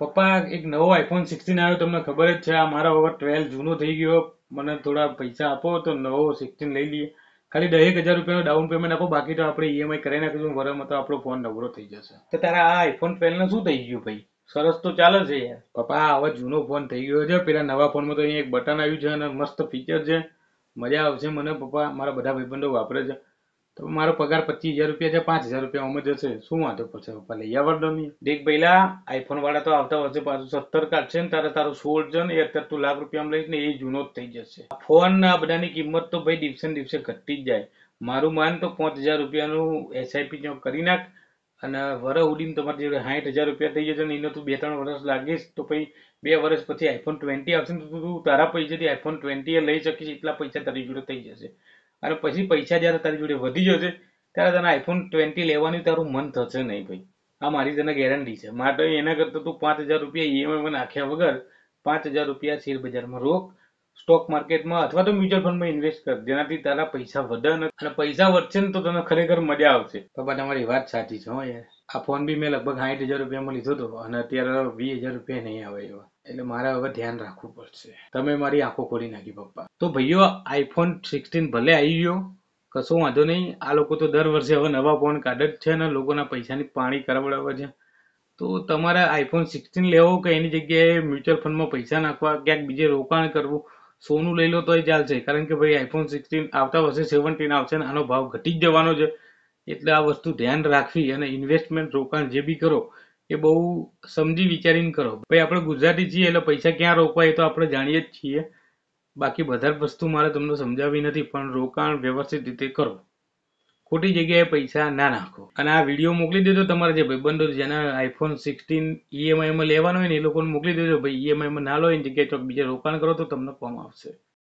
પપ્પા એક નવો આઈફોન સિક્સટીન આવ્યો તમને ખબર જ છે આ મારા ઓવર ટ્વેલ્વ જૂનો થઈ ગયો મને થોડા પૈસા આપો તો નવો સિક્સટીન લઈ લઈએ ખાલી દરેક હજાર રૂપિયાનો ડાઉન પેમેન્ટ આપો બાકી તો આપણે ઈએમઆઈ e કરી નાખીશું વરમાં તો આપણો ફોન નવરો થઈ જશે તો તારા આ આઈફોન ટ્વેલ્વનો શું થઈ ગયું ભાઈ સરસ તો ચાલે છે યાર પપ્પા હવે જૂનો ફોન થઈ ગયો છે પેલા નવા ફોનમાં તો અહીંયા એક બટન આવ્યું છે અને મસ્ત ફીચર છે મજા આવશે મને પપ્પા મારા બધા ભાઈબંધો વાપરે છે તો મારો પગાર પચીસ હજાર રૂપિયા છે પાંચ હજાર રૂપિયા અમે જશે શું વાંધો પડશે પપ્પા લઈ આવડ દમી દેખ પહેલા આઈફોન વાળા તો આવતા વર્ષે પાછું સત્તર કાઢશે ને તારે તારું સોળ છે ને અત્યારે તું લાખ રૂપિયા લઈશ ને એ જૂનો જ થઈ જશે ફોન આ બધાની કિંમત તો ભાઈ દિવસે ને દિવસે ઘટતી જ જાય મારું માન તો પાંચ હજાર રૂપિયાનું એસઆઈપી કરી નાખ અને વર ઉડીને તમારી જે સાઠ હજાર રૂપિયા થઈ જશે ને એને તું બે ત્રણ વર્ષ લાગીશ તો પછી બે વર્ષ પછી આઈફોન ટ્વેન્ટી આવશે ને તું તારા પૈસાથી આઈફોન ટ્વેન્ટી લઈ શકીશ એટલા પૈસા તારી જોડે થઈ જશે અને પછી પૈસા જ્યારે તારી જોડે વધી જશે ત્યારે તને આઈફોન ટ્વેન્ટી લેવાનું તારું મન થશે નહીં ભાઈ આ મારી તને ગેરંટી છે માટે એના કરતાં તું પાંચ હજાર રૂપિયા ઈએમઆઈમાં નાખ્યા વગર પાંચ હજાર રૂપિયા શેર બજારમાં રોક સ્ટોક માર્કેટમાં અથવા તો મ્યુચ્યુઅલ ફંડમાં ઇન્વેસ્ટ કર જેનાથી તારા પૈસા વધે અને પૈસા વધશે ને તો તને ખરેખર મજા આવશે પપ્પા તમારી વાત સાચી છે હો યાર આ ફોન બી મેં લગભગ સાઠ હજાર રૂપિયામાં લીધો હતો અને અત્યારે વીસ હજાર રૂપિયા નહીં આવે એવા એટલે મારે હવે ધ્યાન રાખવું પડશે તમે મારી આંખો ખોલી નાખી પપ્પા તો ભાઈઓ આઈફોન સિક્સટીન ભલે આવી ગયો કશો વાંધો નહીં આ લોકો તો દર વર્ષે હવે નવા ફોન કાઢે જ છે અને લોકોના પૈસાની પાણી કરાવડાવે છે તો તમારે આઈફોન સિક્સટીન લેવો કે એની જગ્યાએ મ્યુચ્યુઅલ ફંડમાં પૈસા નાખવા ક્યાંક બીજે રોકાણ કરવું સોનું લઈ લો તો એ ચાલશે કારણ કે ભાઈ આઈફોન સિક્સટીન આવતા વર્ષે સેવન્ટીન આવશે આનો ભાવ ઘટી જવાનો છે એટલે આ વસ્તુ ધ્યાન રાખવી અને ઇન્વેસ્ટમેન્ટ રોકાણ જે બી કરો એ બહુ સમજી વિચારીને કરો ભાઈ આપણે ગુજરાતી છીએ એટલે પૈસા ક્યાં રોકવા એ તો આપણે જાણીએ જ છીએ બાકી બધા વસ્તુ મારે તમને સમજાવી નથી પણ રોકાણ વ્યવસ્થિત રીતે કરો ખોટી જગ્યાએ પૈસા ના નાખો અને આ વિડીયો મોકલી દેજો તમારા જે ભાઈબંધો જેના આઈફોન સિક્સટીન ઈએમઆઈમાં લેવાનો હોય ને એ લોકોને મોકલી દેજો ભાઈ ઈએમઆઈમાં ના લો એની જગ્યાએ ચોક બીજા રોકાણ કરો તો તમને કોમ આવશે